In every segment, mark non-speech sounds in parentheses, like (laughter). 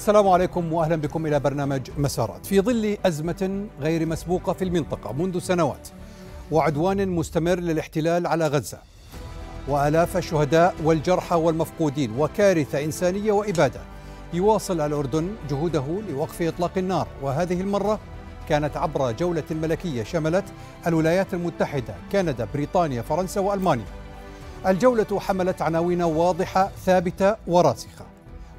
السلام عليكم واهلا بكم الى برنامج مسارات في ظل ازمه غير مسبوقه في المنطقه منذ سنوات وعدوان مستمر للاحتلال على غزه والاف الشهداء والجرحى والمفقودين وكارثه انسانيه واباده يواصل الاردن جهوده لوقف اطلاق النار وهذه المره كانت عبر جوله ملكيه شملت الولايات المتحده كندا بريطانيا فرنسا والمانيا الجوله حملت عناوين واضحه ثابته وراسخه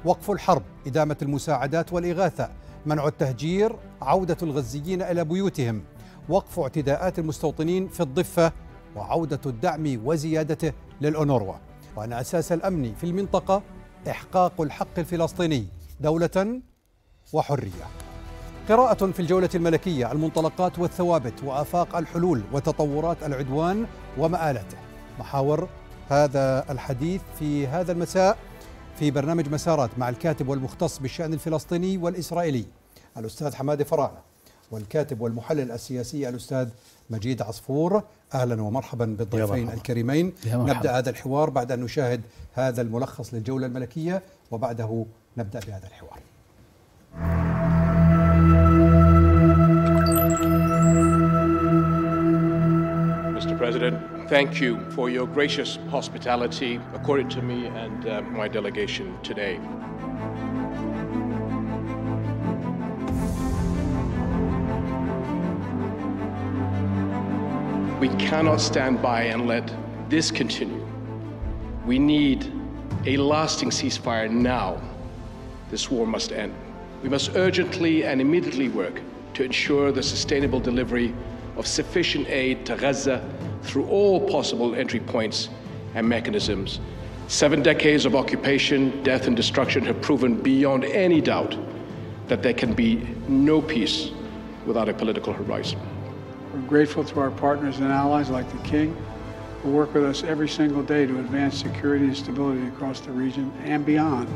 وقف الحرب إدامة المساعدات والإغاثة منع التهجير عودة الغزيين إلى بيوتهم وقف اعتداءات المستوطنين في الضفة وعودة الدعم وزيادته للأونروا وأن أساس الأمن في المنطقة إحقاق الحق الفلسطيني دولة وحرية قراءة في الجولة الملكية المنطلقات والثوابت وآفاق الحلول وتطورات العدوان ومآلته محاور هذا الحديث في هذا المساء في برنامج مسارات مع الكاتب والمختص بالشأن الفلسطيني والإسرائيلي الأستاذ حمادة فراعنة والكاتب والمحلل السياسي الأستاذ مجيد عصفور أهلا ومرحبا بالضيفين الكريمين نبدأ هذا الحوار بعد أن نشاهد هذا الملخص للجولة الملكية وبعده نبدأ بهذا الحوار Mr. President, thank you for your gracious hospitality accorded to me and uh, my delegation today. We cannot stand by and let this continue. We need a lasting ceasefire now. This war must end. We must urgently and immediately work to ensure the sustainable delivery of sufficient aid to Gaza through all possible entry points and mechanisms. Seven decades of occupation, death, and destruction have proven beyond any doubt that there can be no peace without a political horizon. We're grateful to our partners and allies like the King, who work with us every single day to advance security and stability across the region and beyond.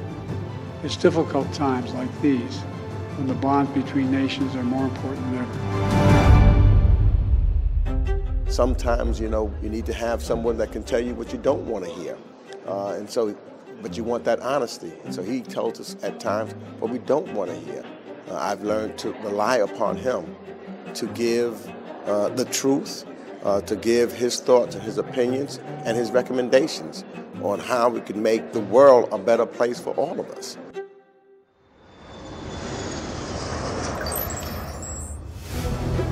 It's difficult times like these when the bonds between nations are more important than ever sometimes, you know, you need to have someone that can tell you what you don't want to hear. Uh, and so, but you want that honesty. And so he tells us at times what we don't want to hear. Uh, I've learned to rely upon him to give uh, the truth, uh, to give his thoughts and his opinions and his recommendations on how we can make the world a better place for all of us.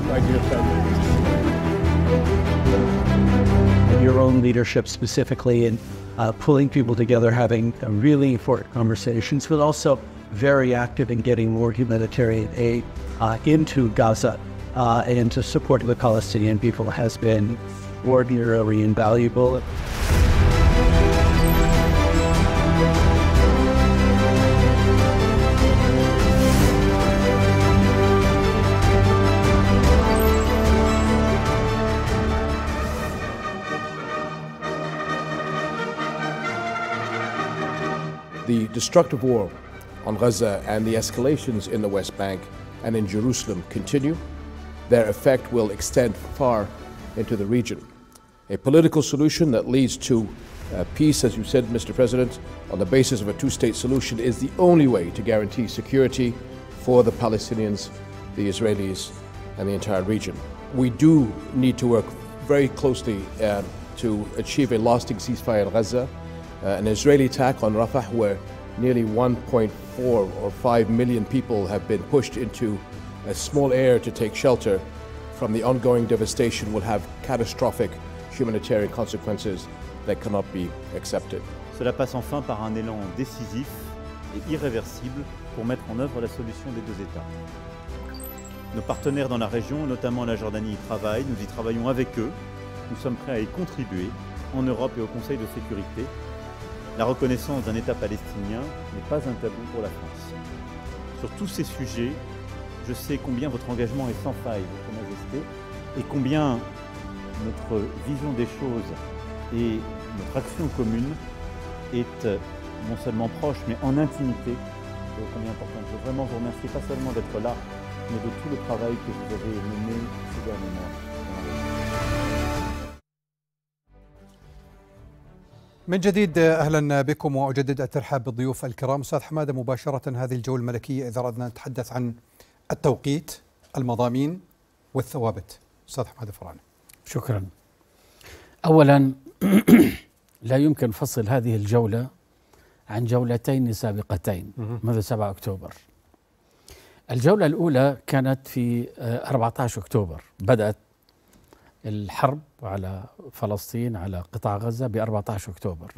My dear friend. your own leadership specifically and uh, pulling people together, having uh, really important conversations, but also very active in getting more humanitarian aid uh, into Gaza uh, and to support the Palestinian people has been extraordinarily invaluable. destructive war on Gaza and the escalations in the West Bank and in Jerusalem continue, their effect will extend far into the region. A political solution that leads to uh, peace, as you said, Mr. President, on the basis of a two state solution is the only way to guarantee security for the Palestinians, the Israelis, and the entire region. We do need to work very closely uh, to achieve a lasting ceasefire in Gaza, uh, an Israeli attack on Rafah, where nearly 1.4 or 5 million people have been pushed into a small area to take shelter from the ongoing devastation will have catastrophic humanitarian consequences that cannot be accepted. Cela passe enfin par un élan décisif et irréversible pour mettre en œuvre la solution des deux États. Nos partenaires dans la région, notamment la Jordanie, y travaillent, nous y travaillons avec eux. Nous sommes prêts à y contribuer en Europe et au Conseil de sécurité la reconnaissance d'un État palestinien n'est pas un tabou pour la France. Sur tous ces sujets, je sais combien votre engagement est sans faille, Votre Majesté, et combien notre vision des choses et notre action commune est euh, non seulement proche, mais en intimité, combien importante. Je veux vraiment vous remercier, pas seulement d'être là, mais de tout le travail que vous avez mené ces derniers mois. من جديد اهلا بكم واجدد الترحاب بالضيوف الكرام استاذ حماده مباشره هذه الجوله الملكيه اذا اردنا نتحدث عن التوقيت المضامين والثوابت استاذ حماده فرعون شكرا اولا (clears throat) لا يمكن فصل هذه الجوله عن جولتين سابقتين منذ 7 اكتوبر الجوله الاولى كانت في 14 آه، اكتوبر بدات الحرب على فلسطين على قطاع غزة ب 14 أكتوبر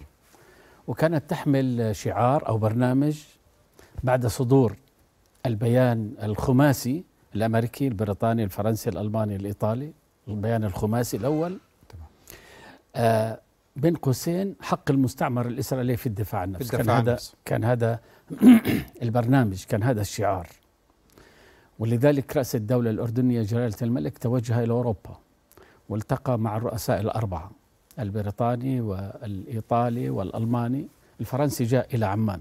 وكانت تحمل شعار أو برنامج بعد صدور البيان الخماسي الأمريكي البريطاني الفرنسي الألماني الإيطالي البيان الخماسي الأول آه بين قوسين حق المستعمر الإسرائيلي في الدفاع عن نفسه كان هذا كان (clears throat) هذا البرنامج كان هذا الشعار ولذلك رأس الدولة الأردنية جلالة الملك توجه إلى أوروبا والتقى مع الرؤساء الأربعة البريطاني والإيطالي والألماني الفرنسي جاء إلى عمان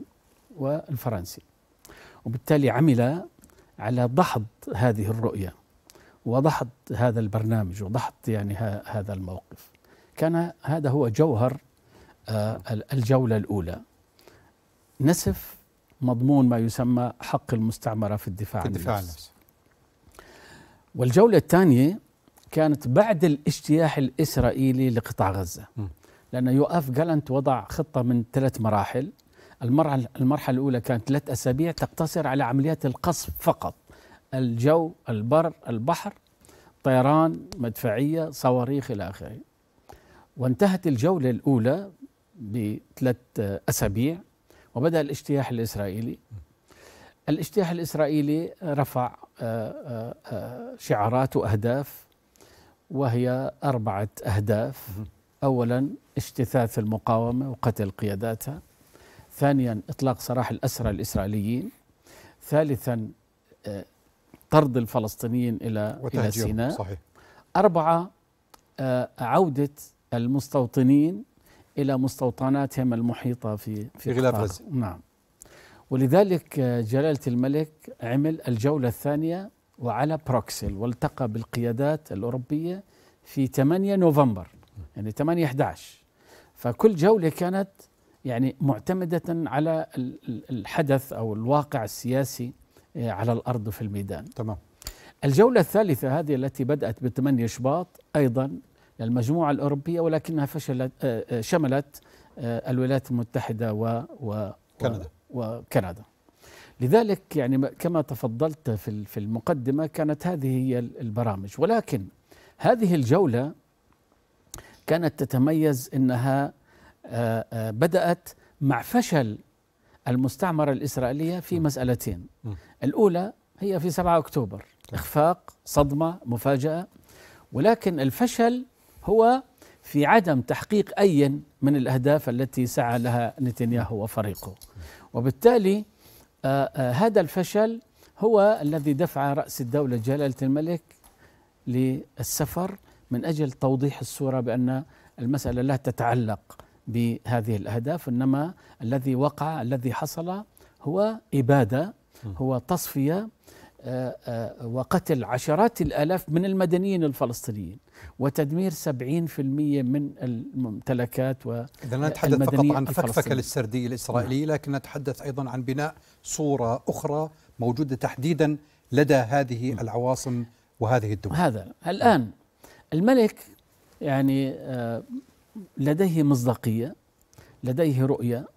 والفرنسي وبالتالي عمل على دحض هذه الرؤية وضحض هذا البرنامج وضحض يعني هذا الموقف كان هذا هو جوهر آه، الجولة الأولى نسف مضمون ما يسمى حق المستعمرة في الدفاع, في الدفاع عن النفس والجولة الثانية كانت بعد الاجتياح الإسرائيلي لقطاع غزة لأن يوآف جالنت وضع خطة من ثلاث مراحل المرحلة, المرحلة الأولى كانت ثلاث أسابيع تقتصر على عمليات القصف فقط الجو البر البحر طيران مدفعية صواريخ إلى آخره وانتهت الجولة الأولى بثلاث أسابيع وبدأ الاجتياح الإسرائيلي الاجتياح الإسرائيلي رفع آه، آه، آه، شعارات وأهداف وهي أربعة أهداف أولا اجتثاث المقاومة وقتل قياداتها ثانيا إطلاق سراح الأسرى الإسرائيليين ثالثا آه، طرد الفلسطينيين إلى سيناء صحيح. أربعة آه، عودة المستوطنين إلى مستوطناتهم المحيطة في في غلاف غزة نعم ولذلك آه، جلالة الملك عمل الجولة الثانية وعلى بروكسل والتقى بالقيادات الأوروبية في 8 نوفمبر يعني 8 11 فكل جولة كانت يعني معتمدة على الحدث أو الواقع السياسي آه، على الأرض في الميدان تمام الجولة الثالثة هذه التي بدأت ب 8 شباط أيضا للمجموعة الأوروبية ولكنها فشلت آه، آه، شملت الولايات المتحدة و, و كندا وكندا لذلك يعني كما تفضلت في في المقدمة كانت هذه هي البرامج ولكن هذه الجولة كانت تتميز أنها آه، آه، بدأت مع فشل المستعمرة الإسرائيلية في مسألتين الأولى هي في 7 أكتوبر نعم. إخفاق صدمة مفاجأة ولكن الفشل هو في عدم تحقيق أي من الأهداف التي سعى لها نتنياهو وفريقه وبالتالي آه، آه، هذا الفشل هو الذي دفع رأس الدولة جلالة الملك للسفر من أجل توضيح الصورة بأن المسألة لا تتعلق بهذه الأهداف إنما الذي وقع الذي حصل هو إبادة هو تصفية وقتل عشرات الآلاف من المدنيين الفلسطينيين وتدمير 70% من الممتلكات و إذا لا نتحدث فقط عن فكفكة للسردية نعم. الإسرائيلية لكن نتحدث أيضا عن بناء صورة أخرى موجودة تحديدا لدى هذه نعم. العواصم وهذه الدول هذا الآن نعم. الملك يعني آه، لديه مصداقية لديه رؤية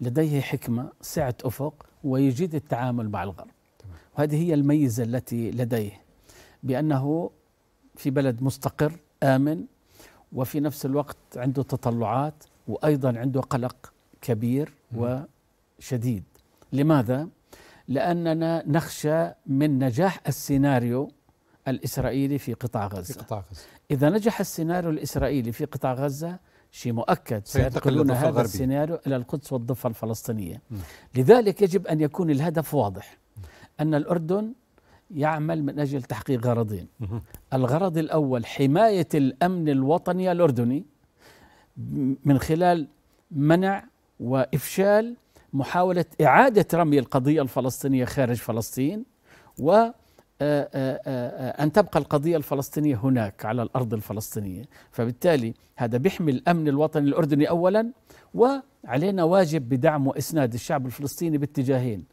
لديه حكمة سعة أفق ويجيد التعامل مع الغرب هذه هي الميزة التي لديه بأنه في بلد مستقر آمن وفي نفس الوقت عنده تطلعات وأيضا عنده قلق كبير وشديد لماذا؟ لأننا نخشى من نجاح السيناريو الإسرائيلي في قطاع غزة في قطاع غزة إذا نجح السيناريو الإسرائيلي في قطاع غزة شيء مؤكد سينتقلون هذا السيناريو إلى القدس والضفة الفلسطينية م. لذلك يجب أن يكون الهدف واضح أن الأردن يعمل من أجل تحقيق غرضين الغرض الأول حماية الأمن الوطني الأردني من خلال منع وإفشال محاولة إعادة رمي القضية الفلسطينية خارج فلسطين و آه، آه، آه، أن تبقى القضية الفلسطينية هناك على الأرض الفلسطينية فبالتالي هذا بيحمي الأمن الوطني الأردني أولا وعلينا واجب بدعم وإسناد الشعب الفلسطيني باتجاهين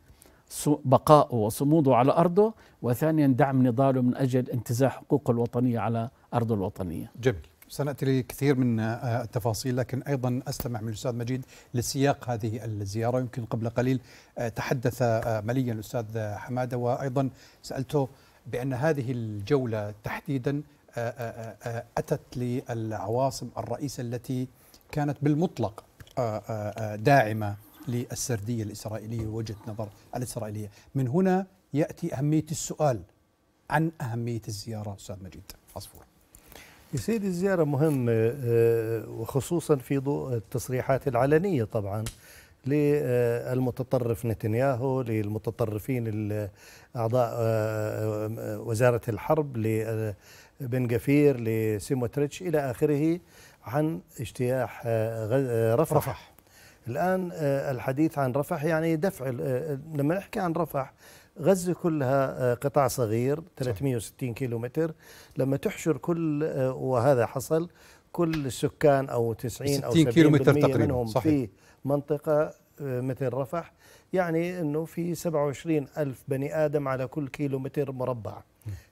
بقائه وصموده على أرضه وثانيا دعم نضاله من أجل انتزاع حقوقه الوطنية على أرضه الوطنية جميل سنأتي لكثير من آه، التفاصيل لكن أيضا أستمع من الأستاذ مجيد لسياق هذه الزيارة يمكن قبل قليل آه، تحدث آه، مليا الأستاذ حمادة وأيضا سألته بأن هذه الجولة تحديدا أتت للعواصم الرئيسة التي كانت بالمطلق داعمة للسردية الإسرائيلية ووجهة النظر الإسرائيلية من هنا يأتي أهمية السؤال عن أهمية الزيارة أستاذ مجيد عصفور يا سيدي الزيارة مهمة آه، وخصوصا في ضوء التصريحات العلنية طبعا للمتطرف نتنياهو للمتطرفين أعضاء آه، آه، وزارة الحرب لبن غفير لسيموتريتش إلى آخره عن اجتياح رفح, رفح. الآن آه، الحديث عن رفح يعني دفع آه، لما نحكي عن رفح غزة كلها آه، قطاع صغير 360 متر لما تحشر كل وهذا حصل كل السكان أو 90 أو 70 متر تقريبا منهم صحيح. في منطقة مثل رفح يعني أنه في 27 ألف بني آدم على كل كيلو متر مربع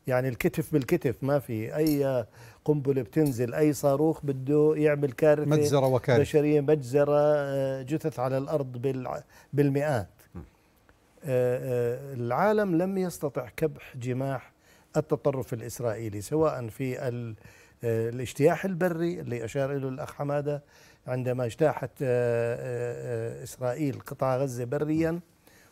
يعني الكتف بالكتف ما في اي قنبله بتنزل اي صاروخ بده يعمل كارثه مجزره وكارثه بشريه مجزره آه، جثث على الارض بالمئات آه، آه، العالم لم يستطع كبح جماح التطرف الاسرائيلي سواء في الاجتياح البري اللي اشار اليه الاخ حماده عندما اجتاحت اسرائيل قطاع غزه بريا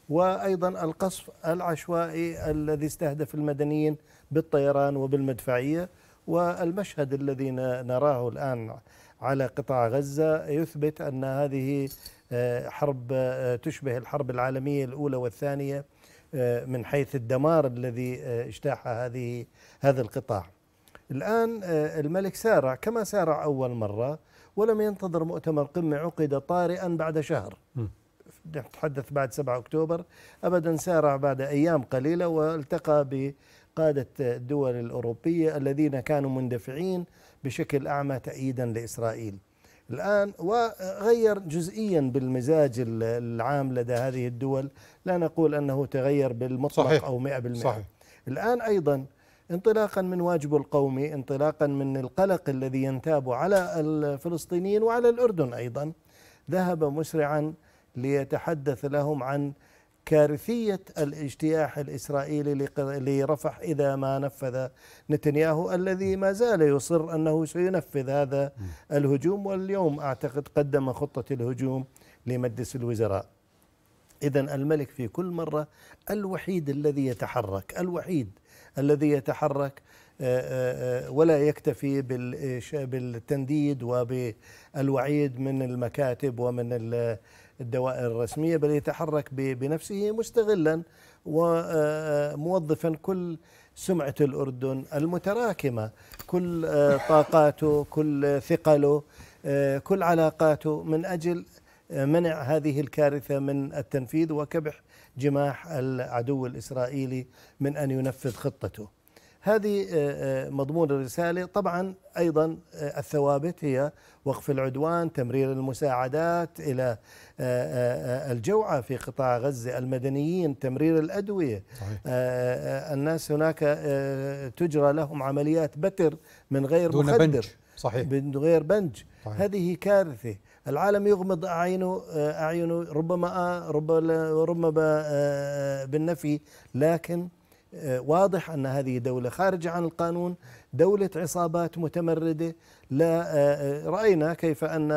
وأيضا القصف العشوائي الذي استهدف المدنيين بالطيران وبالمدفعية والمشهد الذي نراه الآن على قطاع غزة يثبت أن هذه آه، حرب آه، تشبه الحرب العالمية الأولى والثانية آه، من حيث الدمار الذي اجتاح هذه هذا القطاع الآن الملك سارع كما سارع أول مرة ولم ينتظر مؤتمر قمة عقد طارئا بعد شهر م. نتحدث بعد 7 أكتوبر أبدا سارع بعد أيام قليلة والتقى بقادة الدول الأوروبية الذين كانوا مندفعين بشكل أعمى تأييدا لإسرائيل الآن وغير جزئيا بالمزاج العام لدى هذه الدول لا نقول أنه تغير بالمطلق صحيح أو 100% صحيح الآن أيضا انطلاقا من واجبه القومي انطلاقا من القلق الذي ينتاب على الفلسطينيين وعلى الأردن أيضا ذهب مسرعا ليتحدث لهم عن كارثية الاجتياح الإسرائيلي لرفح إذا ما نفذ نتنياهو الذي ما زال يصر أنه سينفذ هذا الهجوم واليوم أعتقد قدم خطة الهجوم لمجلس الوزراء إذا الملك في كل مرة الوحيد الذي يتحرك الوحيد الذي يتحرك آه، آه، آه، ولا يكتفي بالتنديد وبالوعيد من المكاتب ومن الدوائر الرسمية بل يتحرك بنفسه مستغلا وموظفا كل سمعة الأردن المتراكمة كل آه، طاقاته كل ثقله آه، كل علاقاته من أجل آه، منع هذه الكارثة من التنفيذ وكبح جماح العدو الإسرائيلي من أن ينفذ خطته هذه آه، آه، مضمون الرسالة طبعا أيضا آه، الثوابت هي وقف العدوان تمرير المساعدات إلى الجوعة في قطاع غزة المدنيين تمرير الأدوية صحيح. الناس هناك تجرى لهم عمليات بتر من غير دون مخدر بنج. صحيح من غير بنج صحيح. هذه كارثة العالم يغمض أعينه أعينه ربما ربما بالنفي لكن آه، واضح أن هذه دولة خارجة عن القانون دولة عصابات متمردة لا آه، آه، رأينا كيف أن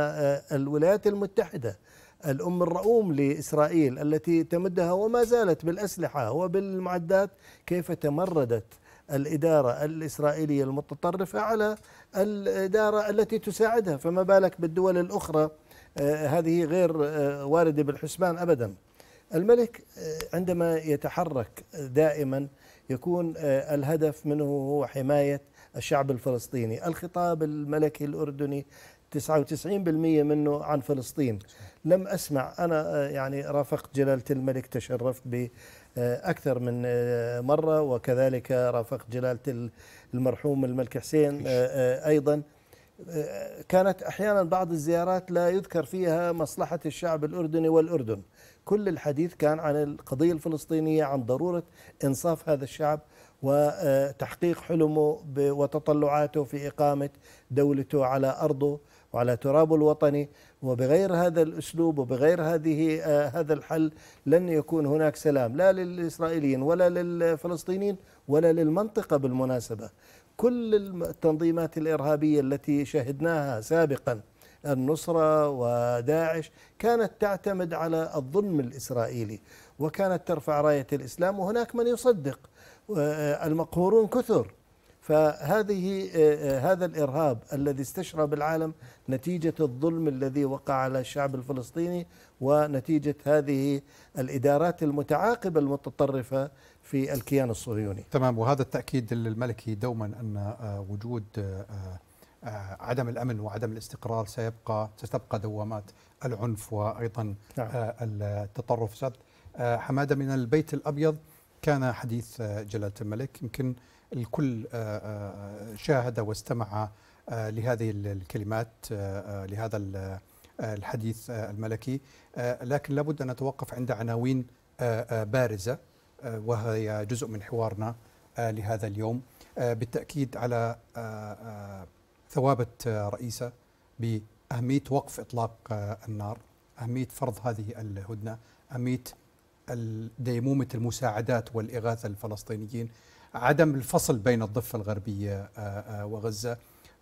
الولايات المتحدة الأم الرؤوم لإسرائيل التي تمدها وما زالت بالأسلحة وبالمعدات كيف تمردت الإدارة الإسرائيلية المتطرفة على الإدارة التي تساعدها فما بالك بالدول الأخرى هذه غير واردة بالحسبان أبدا الملك عندما يتحرك دائما يكون آه، الهدف منه هو حماية الشعب الفلسطيني الخطاب الملكي الأردني 99% منه عن فلسطين لم أسمع أنا آه، يعني رافقت جلالة الملك تشرفت بأكثر آه، من مرة وكذلك رافقت جلالة المرحوم الملك حسين أيضا كانت أحيانا بعض الزيارات لا يذكر فيها مصلحة الشعب الأردني والأردن كل الحديث كان عن القضية الفلسطينية عن ضرورة إنصاف هذا الشعب وتحقيق آه، حلمه وتطلعاته في إقامة دولته على أرضه وعلى ترابه الوطني وبغير هذا الأسلوب وبغير هذه آه، هذا الحل لن يكون هناك سلام لا للإسرائيليين ولا للفلسطينيين ولا للمنطقة بالمناسبة كل التنظيمات الإرهابية التي شهدناها سابقاً النصرة وداعش كانت تعتمد على الظلم الإسرائيلي وكانت ترفع راية الإسلام وهناك من يصدق آه، المقهورون كثر فهذه آه، آه، هذا الارهاب الذي استشرى بالعالم نتيجه الظلم الذي وقع على الشعب الفلسطيني ونتيجه هذه الادارات المتعاقبه المتطرفه في الكيان الصهيوني. تمام وهذا التاكيد الملكي دوما ان وجود آه، عدم الامن وعدم الاستقرار سيبقى ستبقى دوامات العنف وايضا نعم. آه، التطرف سد آه، حماده من البيت الابيض كان حديث جلاله الملك يمكن الكل شاهد واستمع لهذه الكلمات لهذا الحديث الملكي لكن لابد ان نتوقف عند عناوين بارزه وهي جزء من حوارنا لهذا اليوم بالتاكيد على ثوابت آه، رئيسة بأهمية وقف إطلاق آه، النار أهمية فرض هذه الهدنة أهمية ديمومة المساعدات والإغاثة للفلسطينيين عدم الفصل بين الضفة الغربية آه، وغزة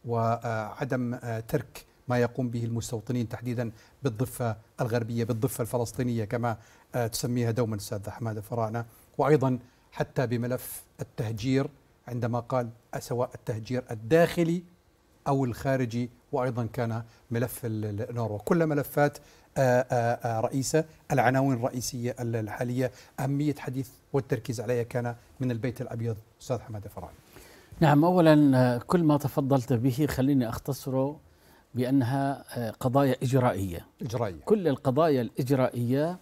وعدم ترك ما يقوم به المستوطنين تحديدا بالضفة الغربية بالضفة الفلسطينية كما تسميها دوما السادة حمادة فراعنة وأيضا حتى بملف التهجير عندما قال سواء التهجير الداخلي أو الخارجي وأيضا كان ملف النورو كل ملفات آه، آه، آه، رئيسة العناوين الرئيسية الحالية أهمية حديث والتركيز عليها كان من البيت الأبيض أستاذ حمادة فرعي نعم أولا كل ما تفضلت به خليني أختصره بأنها قضايا إجرائية إجرائية كل القضايا الإجرائية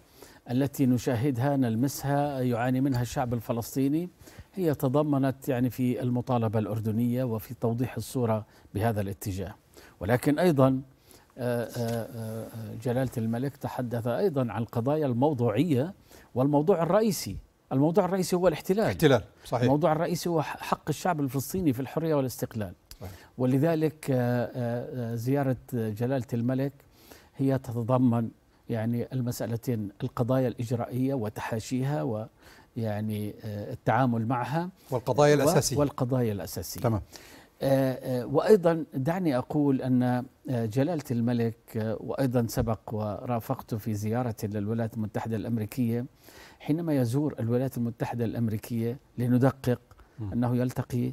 التي نشاهدها نلمسها يعاني منها الشعب الفلسطيني هي تضمنت يعني في المطالبة الأردنية وفي توضيح الصورة بهذا الاتجاه ولكن أيضا آه، آه، آه، جلالة الملك تحدث أيضا عن القضايا الموضوعية والموضوع الرئيسي الموضوع الرئيسي هو الاحتلال احتلال صحيح الموضوع الرئيسي هو حق الشعب الفلسطيني في الحرية والاستقلال ولذلك زيارة جلالة الملك هي تتضمن يعني المسألتين القضايا الإجرائية وتحاشيها يعني آه، التعامل معها والقضايا الأساسية والقضايا الأساسية تمام آه، آه، وأيضا دعني أقول أن جلالة الملك وأيضا سبق ورافقته في زيارة للولايات المتحدة الأمريكية حينما يزور الولايات المتحدة الأمريكية لندقق أنه يلتقي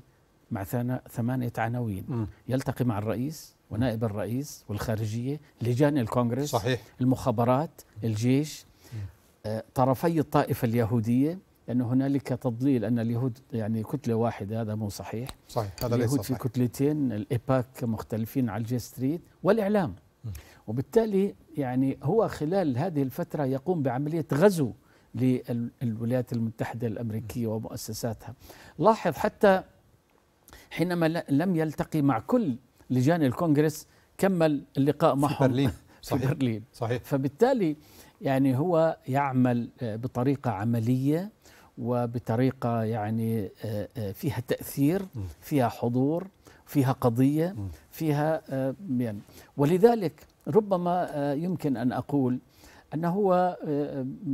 مع ثمانية عناوين يلتقي مع الرئيس ونائب الرئيس والخارجية لجان الكونغرس صحيح. المخابرات الجيش طرفي الطائفة اليهودية لأن هنالك تضليل أن اليهود يعني كتلة واحدة هذا مو صحيح صحيح هذا اليهود ليس صحيح. في كتلتين الإيباك مختلفين على الجي ستريت والإعلام وبالتالي يعني هو خلال هذه الفترة يقوم بعملية غزو للولايات المتحدة الأمريكية ومؤسساتها لاحظ حتى حينما لم يلتقي مع كل لجان الكونغرس كمل اللقاء معهم (laughs) في برلين صحيح في برلين صحيح فبالتالي يعني هو يعمل بطريقة عملية وبطريقة يعني آه، آه، فيها تأثير فيها حضور فيها قضية فيها آه، يعني ولذلك ربما يمكن أن أقول أنه هو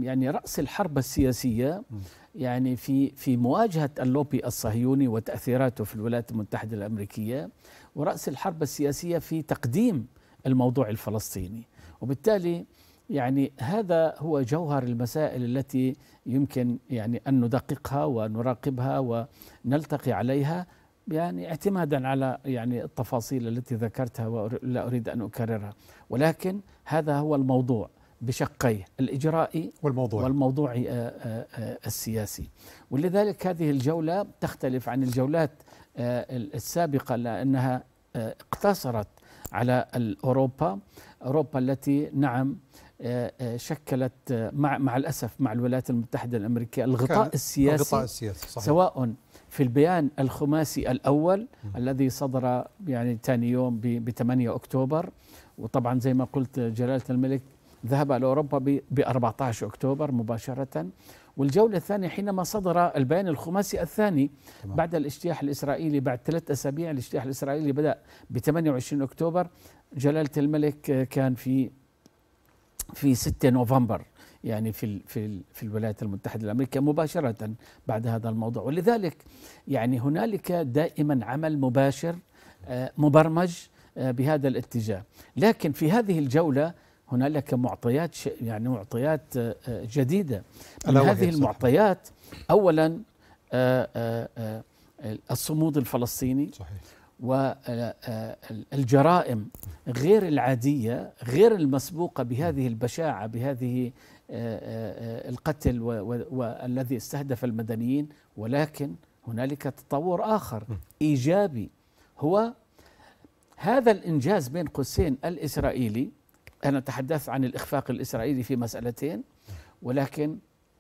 يعني رأس الحرب السياسية يعني في في مواجهة اللوبي الصهيوني وتأثيراته في الولايات المتحدة الأمريكية ورأس الحرب السياسية في تقديم الموضوع الفلسطيني وبالتالي يعني هذا هو جوهر المسائل التي يمكن يعني ان ندققها ونراقبها ونلتقي عليها يعني اعتمادا على يعني التفاصيل التي ذكرتها ولا اريد ان اكررها ولكن هذا هو الموضوع بشقيه الإجرائي والموضوع والموضوعي آه، آه، آه، السياسي ولذلك هذه الجولة تختلف عن الجولات السابقة لأنها اقتصرت على أوروبا أوروبا التي نعم آه، آه، شكلت آه، مع مع الاسف مع الولايات المتحده الامريكيه الغطاء السياسي الغطاء السياسي صحيح. سواء في البيان الخماسي الاول م. الذي صدر يعني ثاني يوم ب 8 اكتوبر وطبعا زي ما قلت جلاله الملك ذهب الى اوروبا ب 14 اكتوبر مباشره والجولة الثانية حينما صدر البيان الخماسي الثاني تمام. بعد الاجتياح الإسرائيلي بعد ثلاث أسابيع الاجتياح الإسرائيلي بدأ ب 28 أكتوبر جلالة الملك كان في في 6 نوفمبر يعني في في في الولايات المتحده الامريكيه مباشره بعد هذا الموضوع ولذلك يعني هنالك دائما عمل مباشر آه، مبرمج آه، بهذا الاتجاه لكن في هذه الجوله هنالك معطيات يعني معطيات آه، جديده من هذه المعطيات اولا الصمود الفلسطيني صحيح. والجرائم غير العاديه غير المسبوقه بهذه البشاعه بهذه آه، آه، القتل والذي استهدف المدنيين ولكن هنالك تطور اخر ايجابي هو هذا الانجاز بين قوسين الاسرائيلي انا تحدثت عن الاخفاق الاسرائيلي في مسالتين ولكن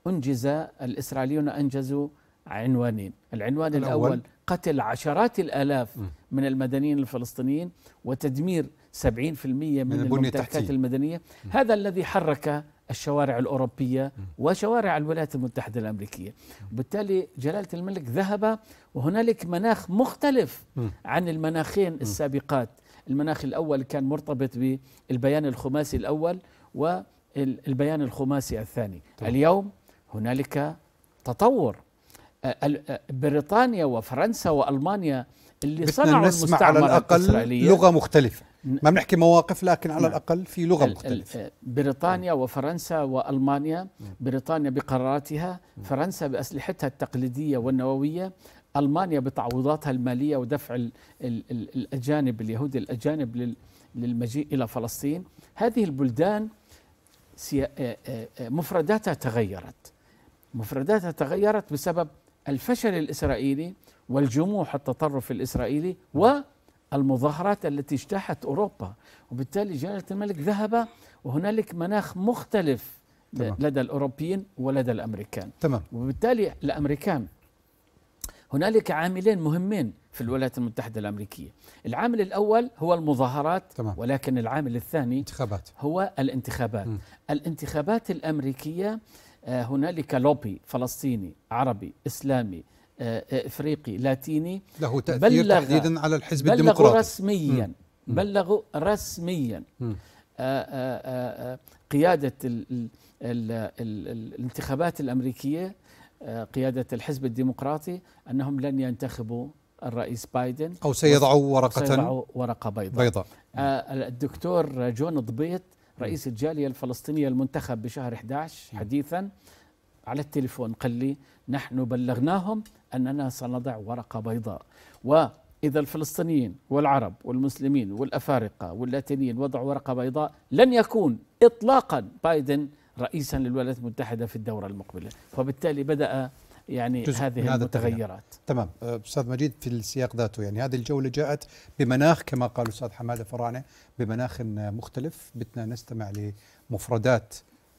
انجز الاسرائيليون انجزوا عنوانين العنوان الاول, الأول قتل عشرات الآلاف من المدنيين الفلسطينيين وتدمير 70% من, من الممتلكات المدنية هذا الذي حرك الشوارع الأوروبية وشوارع الولايات المتحدة الأمريكية وبالتالي جلالة الملك ذهب وهنالك مناخ مختلف عن المناخين السابقات المناخ الأول كان مرتبط بالبيان الخماسي الأول والبيان الخماسي الثاني اليوم هنالك تطور بريطانيا وفرنسا والمانيا اللي صنعوا نسمع على الأقل الإسرائيلية لغة مختلفة ما بنحكي مواقف لكن على نعم. الأقل في لغة مختلفة آه، بريطانيا نعم. وفرنسا وألمانيا نعم. بريطانيا بقراراتها فرنسا بأسلحتها التقليدية والنووية ألمانيا بتعويضاتها المالية ودفع الـ الـ الـ الأجانب اليهود الأجانب للمجيء إلى فلسطين هذه البلدان آه، آه، مفرداتها تغيرت مفرداتها تغيرت بسبب الفشل الاسرائيلي والجموح التطرف الاسرائيلي نعم. والمظاهرات التي اجتاحت اوروبا وبالتالي جلاله الملك ذهب وهنالك مناخ مختلف تمام. لدى الاوروبيين ولدى الامريكان تمام وبالتالي الامريكان هنالك عاملين مهمين في الولايات المتحده الامريكيه العامل الاول هو المظاهرات تمام. ولكن العامل الثاني انتخابات هو الانتخابات م. الانتخابات الامريكيه آه، هنالك لوبي فلسطيني عربي اسلامي آه، آه، افريقي لاتيني له تاثير بلغ تحديدا على الحزب بلغوا الديمقراطي رسميا بلغ بلغوا رسميا قياده الانتخابات الامريكيه قياده الحزب الديمقراطي انهم لن ينتخبوا الرئيس بايدن او سيضعوا ورقه سيضعوا ورقه بيضاء بيضاء الدكتور جون ضبيط رئيس الجالية الفلسطينية المنتخب بشهر 11 حديثا على التليفون قال لي نحن بلغناهم أننا سنضع ورقة بيضاء وإذا الفلسطينيين والعرب والمسلمين والأفارقة واللاتينيين وضعوا ورقة بيضاء لن يكون إطلاقا بايدن رئيسا للولايات المتحدة في الدورة المقبلة وبالتالي بدأ يعني هذه من هذا المتغيرات تمام أه، استاذ مجيد في السياق ذاته يعني هذه الجوله جاءت بمناخ كما قال الاستاذ حماده فرعنه بمناخ مختلف بدنا نستمع لمفردات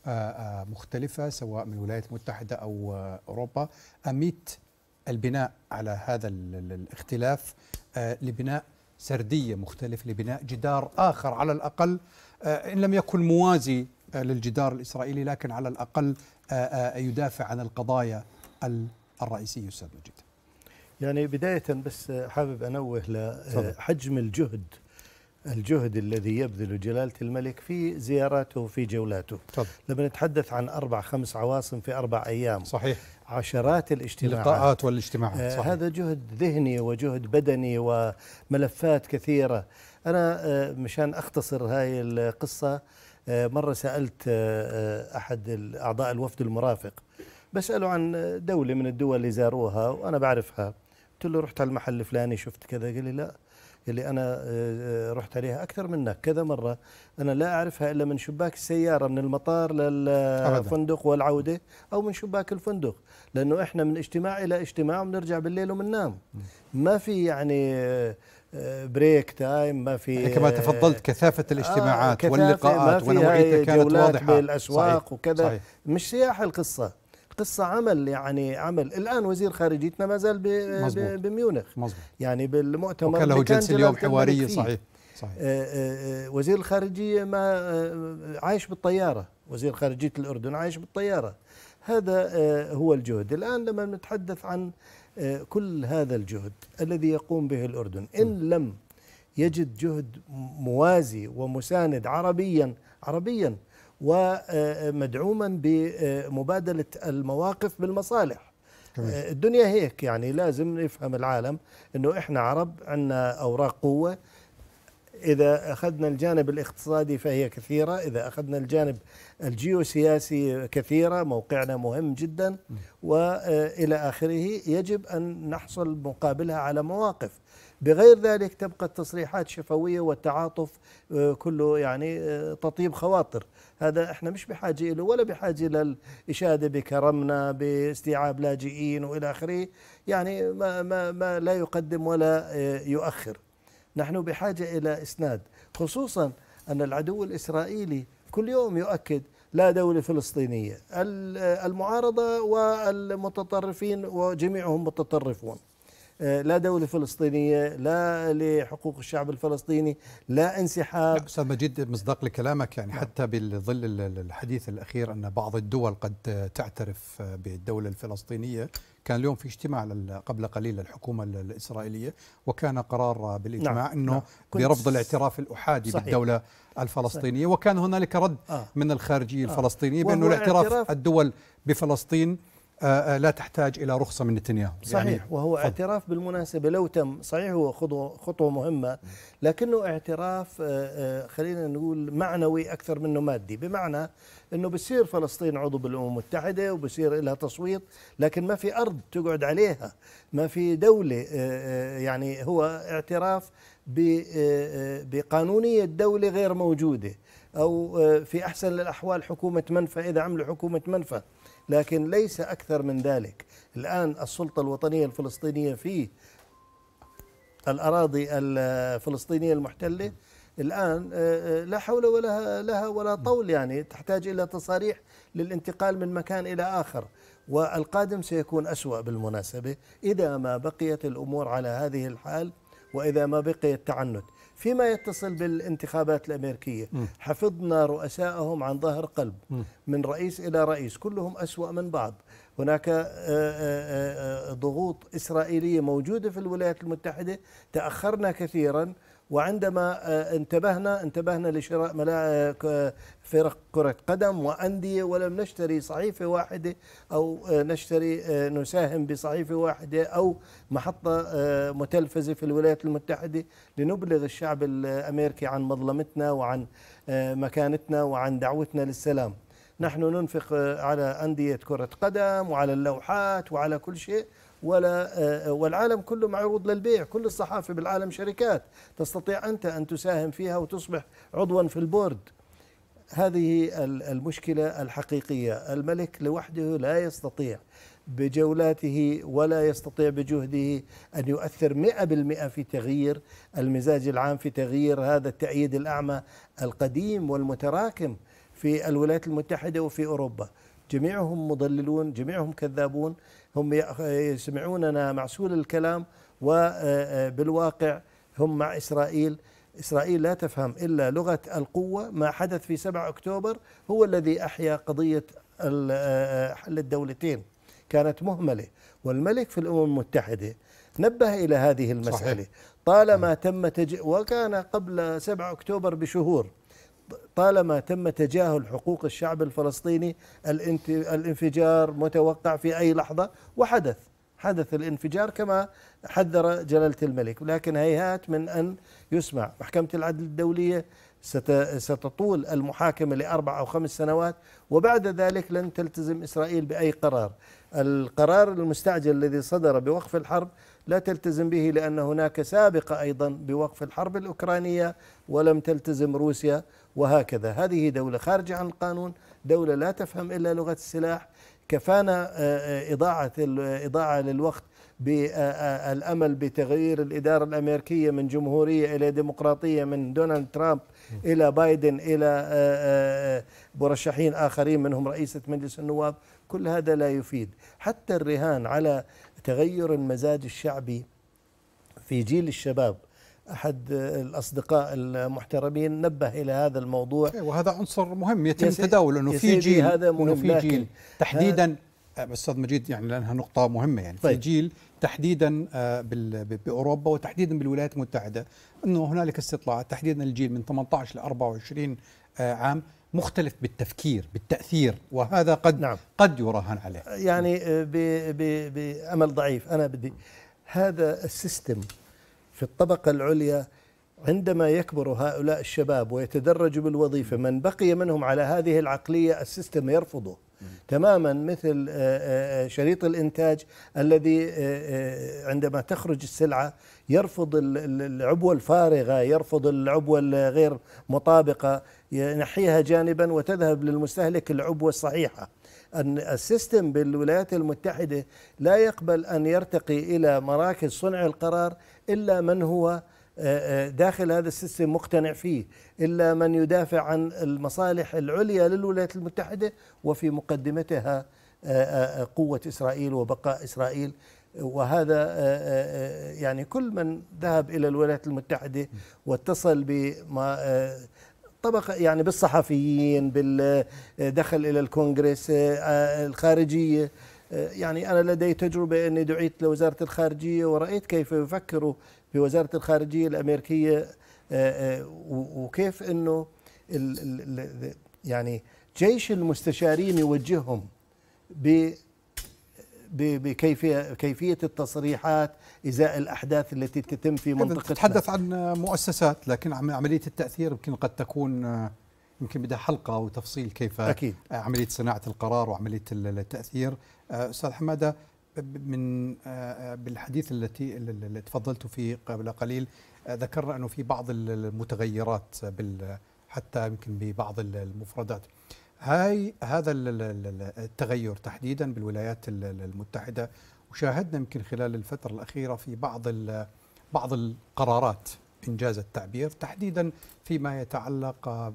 أه، أه، مختلفه سواء من الولايات المتحده او اوروبا اميت البناء على هذا الاختلاف لبناء سرديه مختلف لبناء جدار اخر على الاقل ان لم يكن موازي للجدار الاسرائيلي لكن على الاقل يدافع عن القضايا الرئيسي أستاذ مجيد يعني بداية بس حابب أنوه لحجم الجهد الجهد الذي يبذله جلالة الملك في زياراته وفي جولاته طب. لما نتحدث عن أربع خمس عواصم في أربع أيام صحيح عشرات الاجتماعات اللقاءات والاجتماعات آه صحيح. هذا جهد ذهني وجهد بدني وملفات كثيرة أنا آه مشان أختصر هاي القصة آه مرة سألت آه, آه، أحد أعضاء الوفد المرافق بساله عن دوله من الدول اللي زاروها وانا بعرفها قلت له رحت على المحل الفلاني شفت كذا قال لي لا قال لي انا آه، آه، رحت عليها اكثر منك كذا مره انا لا اعرفها الا من شباك السياره من المطار للفندق والعوده او من شباك الفندق لانه احنا من اجتماع الى اجتماع وبنرجع بالليل وبننام ما في يعني بريك آه، تايم ما في يعني كما تفضلت كثافة الاجتماعات آه كثافة واللقاءات ونوعيتها يعني كانت واضحة بالأسواق صحيح وكذا صحيح مش سياحة القصة قصة عمل يعني عمل الآن وزير خارجيتنا ما زال بميونخ مزبوط. يعني بالمؤتمر له جلسة اليوم حوارية صحيح صحيح. آآ آه، آآ آه، آه، وزير الخارجية ما عايش بالطيارة وزير خارجية الأردن عايش بالطيارة هذا هو الجهد الآن لما نتحدث عن كل هذا الجهد الذي يقوم به الأردن إن لم يجد جهد موازي ومساند عربيا عربيا ومدعوما بمبادله المواقف بالمصالح آه، الدنيا هيك يعني لازم يفهم العالم انه احنا عرب عندنا اوراق قوه اذا اخذنا الجانب الاقتصادي فهي كثيره اذا اخذنا الجانب الجيوسياسي كثيره موقعنا مهم جدا والى آه، اخره يجب ان نحصل مقابلها على مواقف بغير ذلك تبقى التصريحات شفويه والتعاطف آه، كله يعني تطيب خواطر هذا احنا مش بحاجه له ولا بحاجه للاشاده بكرمنا باستيعاب لاجئين والى اخره يعني ما, ما, ما لا يقدم ولا آه، يؤخر نحن بحاجه الى اسناد خصوصا ان العدو الاسرائيلي كل يوم يؤكد لا دولة فلسطينية المعارضة والمتطرفين وجميعهم متطرفون آه، لا دولة فلسطينية لا لحقوق الشعب الفلسطيني لا انسحاب أستاذ مجيد مصداق لكلامك يعني نعم. حتى بالظل الحديث الأخير أن بعض الدول قد تعترف بالدولة الفلسطينية كان اليوم في اجتماع قبل قليل الحكومة الإسرائيلية وكان قرار بالإجماع نعم أنه نعم برفض الاعتراف الأحادي صحيح بالدولة الفلسطينية صحيح وكان هنالك رد آه من الخارجية آه الفلسطينية بأنه الاعتراف الدول بفلسطين آه، آه، لا تحتاج الى رخصه من نتنياهو يعني صحيح يعني وهو اعتراف بالمناسبه لو تم صحيح هو خطوه خطوه مهمه لكنه اعتراف آه، خلينا نقول معنوي اكثر منه مادي بمعنى انه بصير فلسطين عضو بالامم المتحده وبصير لها تصويت لكن ما في ارض تقعد عليها ما في دوله يعني هو اعتراف بقانونيه دوله غير موجوده او في احسن الاحوال حكومه منفى اذا عملوا حكومه منفى لكن ليس أكثر من ذلك الآن السلطة الوطنية الفلسطينية في الأراضي الفلسطينية المحتلة الآن آه، آه، لا حول ولا لها ولا طول يعني تحتاج إلى تصاريح للانتقال من مكان إلى آخر والقادم سيكون أسوأ بالمناسبة إذا ما بقيت الأمور على هذه الحال وإذا ما بقي التعنت فيما يتصل بالانتخابات الأمريكية حفظنا رؤسائهم عن ظهر قلب من رئيس إلى رئيس كلهم أسوأ من بعض هناك آه، آه، آه، ضغوط إسرائيلية موجودة في الولايات المتحدة تأخرنا كثيرا وعندما آه، انتبهنا انتبهنا لشراء ملاعب آه، فرق كرة قدم وأندية ولم نشتري صحيفة واحدة أو آه، نشتري نساهم بصحيفة واحدة أو محطة متلفزة في الولايات المتحدة لنبلغ الشعب الأمريكي عن مظلمتنا وعن مكانتنا وعن دعوتنا للسلام نحن ننفق على أندية كرة قدم وعلى اللوحات وعلى كل شيء ولا آه، آه، والعالم كله معروض للبيع كل الصحافة بالعالم شركات تستطيع أنت أن تساهم فيها وتصبح عضوا في البورد هذه المشكلة الحقيقية الملك لوحده لا يستطيع بجولاته ولا يستطيع بجهده أن يؤثر مئة بالمئة في تغيير المزاج العام في تغيير هذا التأييد الأعمى القديم والمتراكم في الولايات المتحدة وفي أوروبا جميعهم مضللون جميعهم كذابون هم يسمعوننا معسول الكلام وبالواقع هم مع إسرائيل إسرائيل لا تفهم إلا لغة القوة ما حدث في 7 أكتوبر هو الذي أحيا قضية حل الدولتين كانت مهملة والملك في الأمم المتحدة نبه إلى هذه المسألة صحيح. طالما نعم. تم تج... وكان قبل 7 أكتوبر بشهور طالما تم تجاهل حقوق الشعب الفلسطيني الانفجار متوقع في أي لحظة وحدث حدث الانفجار كما حذر جلالة الملك لكن هيهات من أن يسمع محكمة العدل الدولية ستطول المحاكمة لأربع أو خمس سنوات وبعد ذلك لن تلتزم إسرائيل بأي قرار القرار المستعجل الذي صدر بوقف الحرب لا تلتزم به لأن هناك سابقة أيضا بوقف الحرب الأوكرانية ولم تلتزم روسيا وهكذا هذه دولة خارجة عن القانون دولة لا تفهم إلا لغة السلاح كفانا آه، آه، إضاعة إضاعة للوقت بالأمل آه، بتغيير الإدارة الأمريكية من جمهورية إلى ديمقراطية من دونالد ترامب إلى بايدن إلى مرشحين آخرين منهم رئيسة مجلس النواب كل هذا لا يفيد حتى الرهان على تغير المزاج الشعبي في جيل الشباب أحد الأصدقاء المحترمين نبه إلى هذا الموضوع وهذا عنصر مهم يتم تداوله أنه في جيل هذا مهم في جيل آه، تحديدا آه، أستاذ مجيد يعني لأنها نقطة مهمة يعني طيب. في جيل تحديدا آه، باوروبا وتحديدا بالولايات المتحده انه هنالك استطلاعات تحديدا الجيل من 18 ل 24 عام مختلف بالتفكير بالتاثير وهذا قد نعم. قد يراهن عليه يعني بامل ضعيف انا بدي هذا السيستم في الطبقة العليا عندما يكبر هؤلاء الشباب ويتدرج بالوظيفة من بقي منهم على هذه العقلية السيستم يرفضه تماما مثل آه، آه، آه، شريط الإنتاج الذي عندما تخرج السلعة يرفض العبوة الفارغة يرفض العبوة الغير مطابقة ينحيها جانبا وتذهب للمستهلك العبوة الصحيحة أن السيستم بالولايات المتحدة لا يقبل أن يرتقي إلى مراكز صنع القرار إلا من هو آه، آه، داخل هذا السيستم مقتنع فيه إلا من يدافع عن المصالح العليا للولايات المتحدة وفي مقدمتها آه، قوة إسرائيل وبقاء إسرائيل وهذا يعني كل من ذهب إلى الولايات المتحدة واتصل بما طبقة يعني بالصحفيين بالدخل إلى الكونغرس الخارجية يعني أنا لدي تجربة أني دعيت لوزارة الخارجية ورأيت كيف يفكروا في وزارة الخارجية الأمريكية آه، آه، وكيف أنه يعني جيش المستشارين يوجههم ب بكيفية كيفية التصريحات إزاء الأحداث التي تتم في منطقة تتحدث عن مؤسسات لكن عملية التأثير يمكن قد تكون آه، يمكن بدها حلقة وتفصيل كيف أكيد. عملية صناعة القرار وعملية التأثير آه، استاذ حماده من آه، آه، بالحديث التي اللي تفضلت فيه قبل قليل ذكرنا انه في بعض المتغيرات بال حتى يمكن ببعض المفردات هاي هذا التغير تحديدا بالولايات المتحده وشاهدنا يمكن خلال الفتره الاخيره في بعض بعض القرارات انجاز التعبير تحديدا فيما يتعلق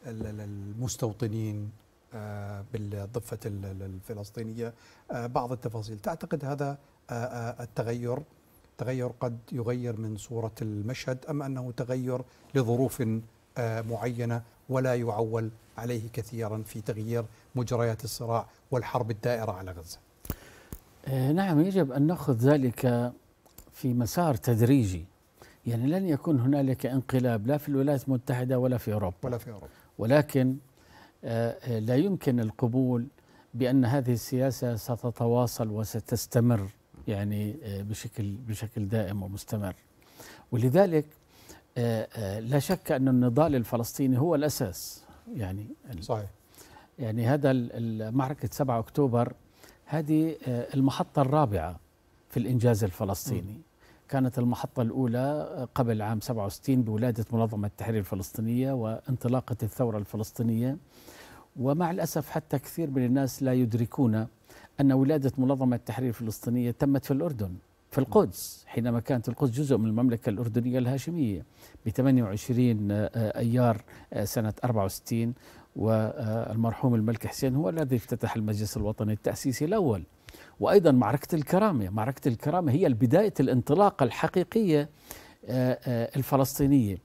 بالمستوطنين آه، بالضفة الفلسطينية آه، بعض التفاصيل تعتقد هذا آه، التغير تغير قد يغير من صورة المشهد أم أنه تغير لظروف معينة ولا يعول عليه كثيرا في تغيير مجريات الصراع والحرب الدائرة على غزة نعم يجب أن نأخذ ذلك في مسار تدريجي يعني لن يكون هنالك انقلاب لا في الولايات المتحدة ولا في أوروبا ولا في أوروبا ولكن آه، لا يمكن القبول بأن هذه السياسة ستتواصل وستستمر يعني آه، بشكل بشكل دائم ومستمر ولذلك آه، لا شك أن النضال الفلسطيني هو الأساس يعني صحيح يعني هذا معركة 7 أكتوبر هذه المحطة الرابعة في الإنجاز الفلسطيني م. كانت المحطة الأولى قبل عام 67 بولادة منظمة التحرير الفلسطينية وانطلاقة الثورة الفلسطينية ومع الأسف حتى كثير من الناس لا يدركون أن ولادة منظمة التحرير الفلسطينية تمت في الأردن في القدس حينما كانت القدس جزء من المملكة الأردنية الهاشمية ب 28 أيار سنة 64 والمرحوم الملك حسين هو الذي افتتح المجلس الوطني التأسيسي الأول وايضا معركه الكرامه، معركه الكرامه هي بدايه الانطلاقه الحقيقيه آه، آه، الفلسطينيه.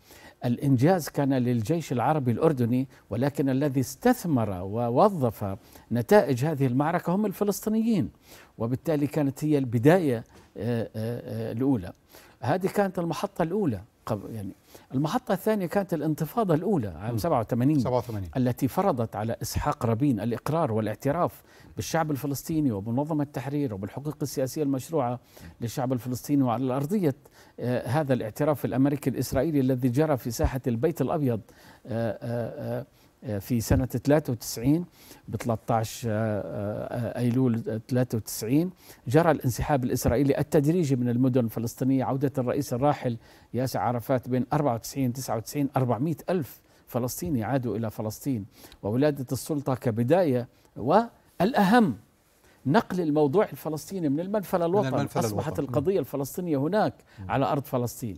الانجاز كان للجيش العربي الاردني ولكن الذي استثمر ووظف نتائج هذه المعركه هم الفلسطينيين وبالتالي كانت هي البدايه آه، الاولى. هذه كانت المحطه الاولى يعني المحطة الثانية كانت الانتفاضة الأولى عام 87 87 التي فرضت على إسحاق رابين الإقرار والاعتراف بالشعب الفلسطيني وبمنظمة التحرير وبالحقوق السياسية المشروعة للشعب الفلسطيني وعلى أرضية آه، هذا الاعتراف الأمريكي الإسرائيلي الذي جرى في ساحة البيت الأبيض آآ آه، آآ آه، في سنة 93 ب 13 أيلول 93 جرى الانسحاب الإسرائيلي التدريجي من المدن الفلسطينية عودة الرئيس الراحل ياسر عرفات بين 94 99 400 ألف فلسطيني عادوا إلى فلسطين وولادة السلطة كبداية والأهم نقل الموضوع الفلسطيني من المنفى للوطن أصبحت الوطن. القضية الفلسطينية هناك على أرض فلسطين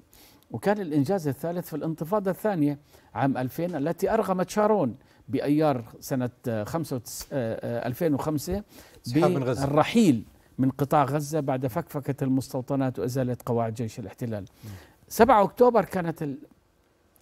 وكان الإنجاز الثالث في الانتفاضة الثانية عام 2000 التي أرغمت شارون بأيار سنة 2005 آه، آه، بالرحيل من قطاع غزة بعد فكفكة المستوطنات وإزالة قواعد جيش الاحتلال 7 أكتوبر كانت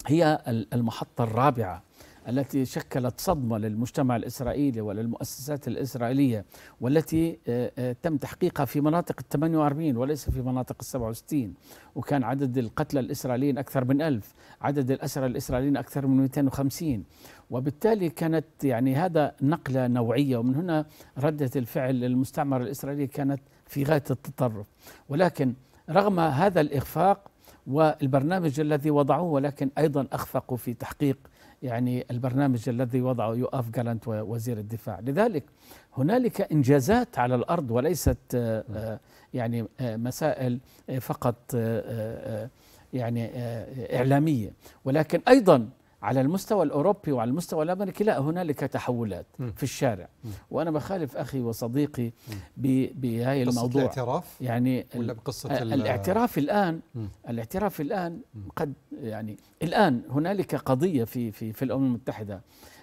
هي المحطة الرابعة التي شكلت صدمة للمجتمع الإسرائيلي وللمؤسسات الإسرائيلية والتي آه، آه، تم تحقيقها في مناطق ال 48 وليس في مناطق ال 67 وكان عدد القتلى الإسرائيليين أكثر من 1000 عدد الأسرى الإسرائيليين أكثر من 250 وبالتالي كانت يعني هذا نقلة نوعية ومن هنا ردة الفعل للمستعمر الإسرائيلي كانت في غاية التطرف ولكن رغم هذا الإخفاق والبرنامج الذي وضعوه ولكن أيضا أخفقوا في تحقيق يعني البرنامج الذي وضعه يو اف جالانت وزير الدفاع لذلك هنالك انجازات على الارض وليست آه، آه، يعني آه، مسائل فقط يعني اعلاميه ولكن ايضا على المستوى الأوروبي وعلى المستوى الأمريكي لا هنالك تحولات م. في الشارع م. وأنا بخالف أخي وصديقي بهاي الموضوع الاعتراف يعني ولا بقصة آه، الاعتراف الآن م. الاعتراف الآن قد يعني الآن هنالك قضية في في في الأمم المتحدة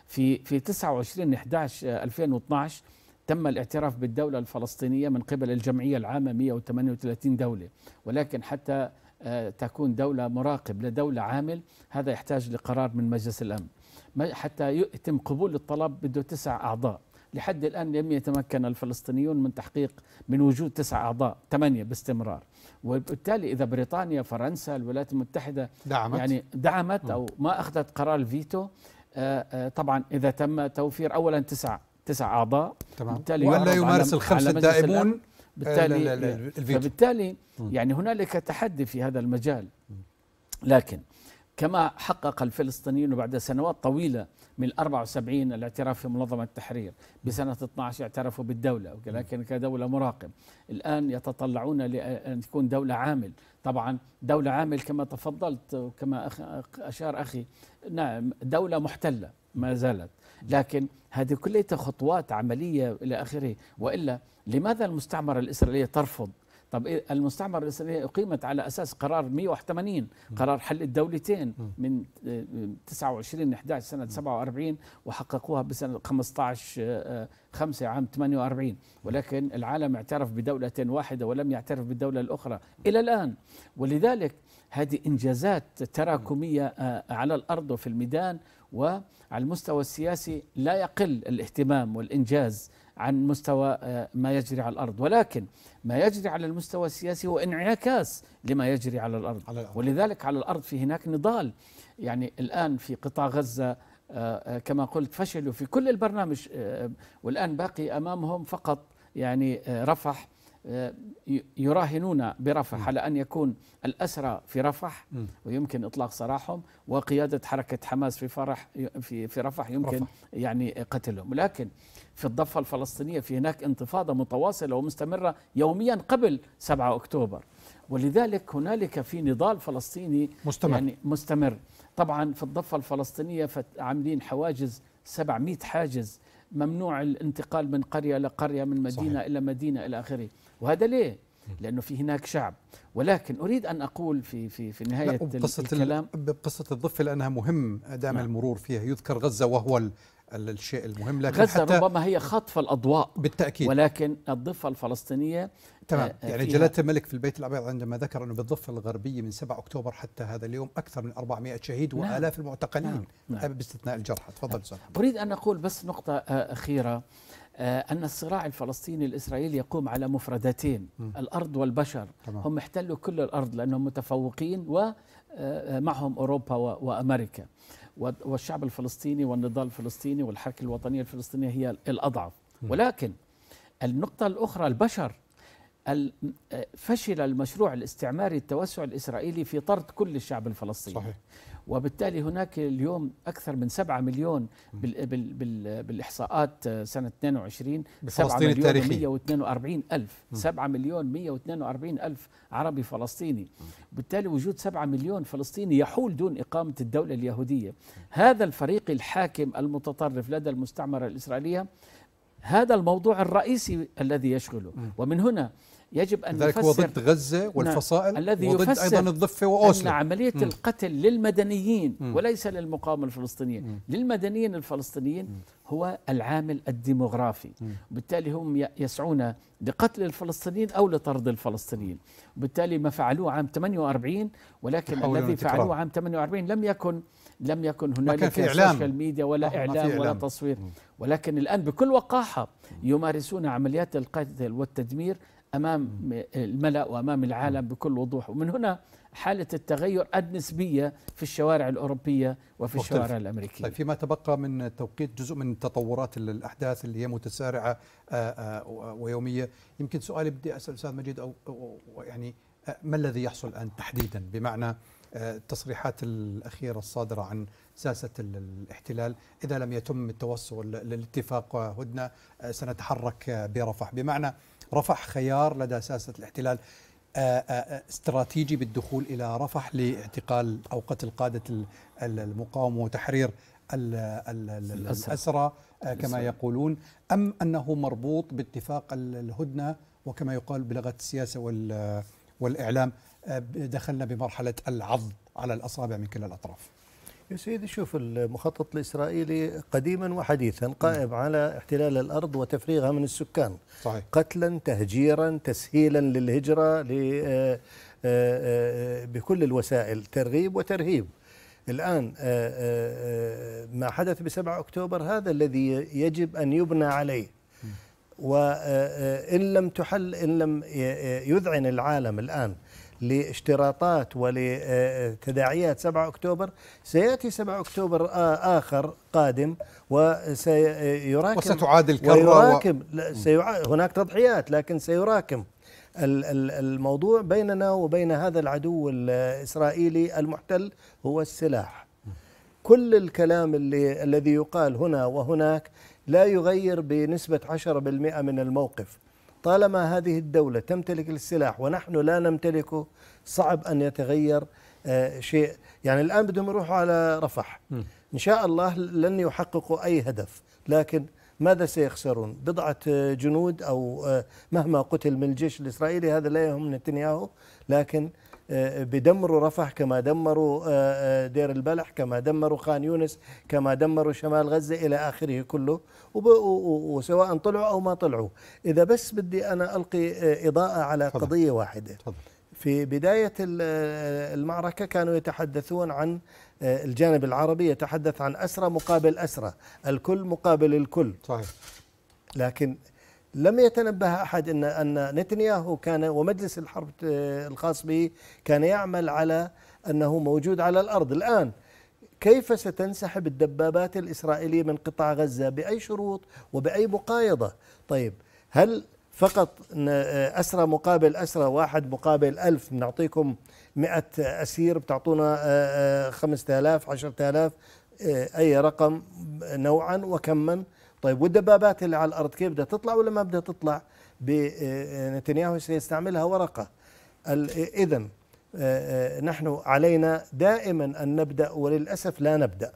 في في 29 11 2012 تم الاعتراف بالدولة الفلسطينية من قبل الجمعية العامة 138 دولة ولكن حتى آه، تكون دولة مراقب لدولة عامل هذا يحتاج لقرار من مجلس الأمن حتى يتم قبول الطلب بده تسع أعضاء لحد الآن لم يتمكن الفلسطينيون من تحقيق من وجود تسع أعضاء ثمانية باستمرار وبالتالي إذا بريطانيا فرنسا الولايات المتحدة دعمت يعني دعمت أو ما أخذت قرار الفيتو آه، آه، طبعا إذا تم توفير أولا تسع تسع أعضاء تمام وألا يمارس الخمسة الدائمون بالتالي لا لا لا فبالتالي يعني هنالك تحدي في هذا المجال لكن كما حقق الفلسطينيون بعد سنوات طويلة من 74 الاعتراف في منظمة التحرير بسنة 12 اعترفوا بالدولة ولكن كدولة مراقب الآن يتطلعون لأن تكون دولة عامل طبعا دولة عامل كما تفضلت وكما أشار أخي نعم دولة محتلة ما زالت لكن هذه كلها خطوات عملية إلى آخره وإلا لماذا المستعمرة الإسرائيلية ترفض طب إيه، المستعمرة الإسرائيلية أقيمت على أساس قرار 181 قرار حل الدولتين من 29 آه، 11 سنة 47 وحققوها بسنة 15 5 آه، آه، عام 48 ولكن العالم اعترف بدولة واحدة ولم يعترف بالدولة الأخرى إلى الآن ولذلك هذه إنجازات تراكمية آه، على الأرض وفي الميدان وعلى المستوى السياسي لا يقل الاهتمام والإنجاز عن مستوى آه، ما يجري على الأرض ولكن ما يجري على المستوى السياسي هو انعكاس لما يجري على الأرض, على الأرض. ولذلك على الأرض في هناك نضال يعني الآن في قطاع غزة آه، كما قلت فشلوا في كل البرنامج والآن باقي أمامهم فقط يعني رفح آه، يراهنون برفح على أن يكون الأسرى في رفح ويمكن إطلاق سراحهم وقيادة حركة حماس في فرح في في رفح يمكن رفح. يعني قتلهم لكن في الضفة الفلسطينية في هناك انتفاضة متواصلة ومستمرة يوميا قبل 7 أكتوبر ولذلك هنالك في نضال فلسطيني مستمر يعني مستمر طبعا في الضفة الفلسطينية عاملين حواجز 700 حاجز ممنوع الانتقال من قرية إلى قرية من مدينة صحيح. إلى مدينة إلى آخره وهذا ليه؟ لانه في هناك شعب ولكن اريد ان اقول في في في نهايه بقصة الكلام بقصه الضفه لانها مهم دائما نعم. المرور فيها يذكر غزه وهو الشيء المهم لكن غزة حتى ربما هي خطف الأضواء بالتأكيد ولكن الضفة الفلسطينية تمام آه، يعني جلالة الملك في البيت الأبيض عندما ذكر أنه بالضفة الغربية من 7 أكتوبر حتى هذا اليوم أكثر من 400 شهيد نعم وآلاف المعتقلين نعم نعم باستثناء الجرحى تفضل نعم أريد أن أقول بس نقطة آه، أخيرة آه، أن الصراع الفلسطيني الإسرائيلي يقوم على مفردتين الأرض والبشر هم احتلوا كل الأرض لأنهم متفوقين ومعهم آه، أوروبا وأمريكا والشعب الفلسطيني والنضال الفلسطيني والحركة الوطنية الفلسطينية هي الأضعف ولكن النقطة الأخرى البشر آه، فشل المشروع الاستعماري التوسع الإسرائيلي في طرد كل الشعب الفلسطيني صحيح. وبالتالي هناك اليوم أكثر من 7 مليون بال بال بال بالإحصاءات آه، سنة 22 7 مليون 142 ألف 7 مليون 142 ألف عربي فلسطيني بالتالي وجود 7 مليون فلسطيني يحول دون إقامة الدولة اليهودية هذا الفريق الحاكم المتطرف لدى المستعمرة الإسرائيلية هذا الموضوع الرئيسي الذي يشغله ومن هنا يجب أن ذلك هو ضد غزة نعم، والفصائل الذي وضد يفسر أيضا الضفة وأوسلو أن عملية م. القتل للمدنيين م. وليس للمقاومة الفلسطينية م. للمدنيين الفلسطينيين م. هو العامل الديموغرافي وبالتالي هم يسعون لقتل الفلسطينيين أو لطرد الفلسطينيين وبالتالي ما فعلوه عام 48 ولكن الذي فعلوه عام 48 لم يكن لم يكن هنالك سوشيال ميديا ولا آه، إعلام ولا تصوير ولكن الآن بكل وقاحة يمارسون عمليات القتل والتدمير امام الملا وامام العالم بكل وضوح ومن هنا حاله التغير النسبيه في الشوارع الاوروبيه وفي مختلف. الشوارع الامريكيه طيب فيما تبقى من توقيت جزء من تطورات الاحداث اللي هي متسارعه آه، آه، ويوميه يمكن سؤالي بدي اسال استاذ مجيد او يعني آه، ما الذي يحصل الان تحديدا بمعنى التصريحات الأخيرة الصادرة عن ساسة الاحتلال إذا لم يتم التوصل للاتفاق وهدنة سنتحرك برفح بمعنى رفح خيار لدى ساسة الاحتلال آه، آه، آه، استراتيجي بالدخول إلى رفح لاعتقال أو قتل قادة المقاومة وتحرير الأسرى كما يقولون أم أنه مربوط باتفاق الهدنة وكما يقال بلغة السياسة والإعلام دخلنا بمرحلة العض على الأصابع من كلا الأطراف يا سيدي شوف المخطط الإسرائيلي قديما وحديثا قائم على احتلال الأرض وتفريغها من السكان صحيح. قتلا تهجيرا تسهيلا للهجرة آه، آه، آه، بكل الوسائل ترغيب وترهيب الآن ما حدث ب 7 أكتوبر هذا الذي يجب أن يبنى عليه وإن لم تحل إن لم يذعن العالم الآن لاشتراطات ولتداعيات 7 أكتوبر سيأتي 7 أكتوبر آخر قادم وسيراكم وستعاد ويراكم و... هناك تضحيات لكن سيراكم الموضوع بيننا وبين هذا العدو الإسرائيلي المحتل هو السلاح كل الكلام اللي الذي يقال هنا وهناك لا يغير بنسبة 10% من الموقف طالما هذه الدولة تمتلك السلاح ونحن لا نمتلكه صعب أن يتغير آه، شيء يعني الآن بدهم يروحوا على رفح إن شاء الله لن يحققوا أي هدف لكن ماذا سيخسرون بضعة جنود أو آه، مهما قتل من الجيش الإسرائيلي هذا لا يهم نتنياهو لكن آه، بدمروا رفح كما دمروا آه، آه، دير البلح كما دمروا خان يونس كما دمروا شمال غزة إلى آخره كله وسواء طلعوا أو ما طلعوا إذا بس بدي أنا ألقي إضاءة على قضية واحدة طبعا. في بداية المعركة كانوا يتحدثون عن الجانب العربي يتحدث عن أسرى مقابل أسرى الكل مقابل الكل صحيح لكن لم يتنبه أحد أن أن نتنياهو كان ومجلس الحرب آه، الخاص به كان يعمل على أنه موجود على الأرض الآن كيف ستنسحب الدبابات الإسرائيلية من قطاع غزة بأي شروط وبأي مقايضة طيب هل فقط آه، أسرى مقابل أسرى واحد مقابل ألف بنعطيكم مئة أسير بتعطونا آه، خمسة آلاف عشرة آلاف أي رقم نوعا وكما طيب والدبابات اللي على الارض كيف بدها تطلع ولا ما بدها تطلع بنتنياهو آه، آه، سيستعملها ورقه آه، اذا نحن علينا دائما ان نبدا وللاسف لا نبدا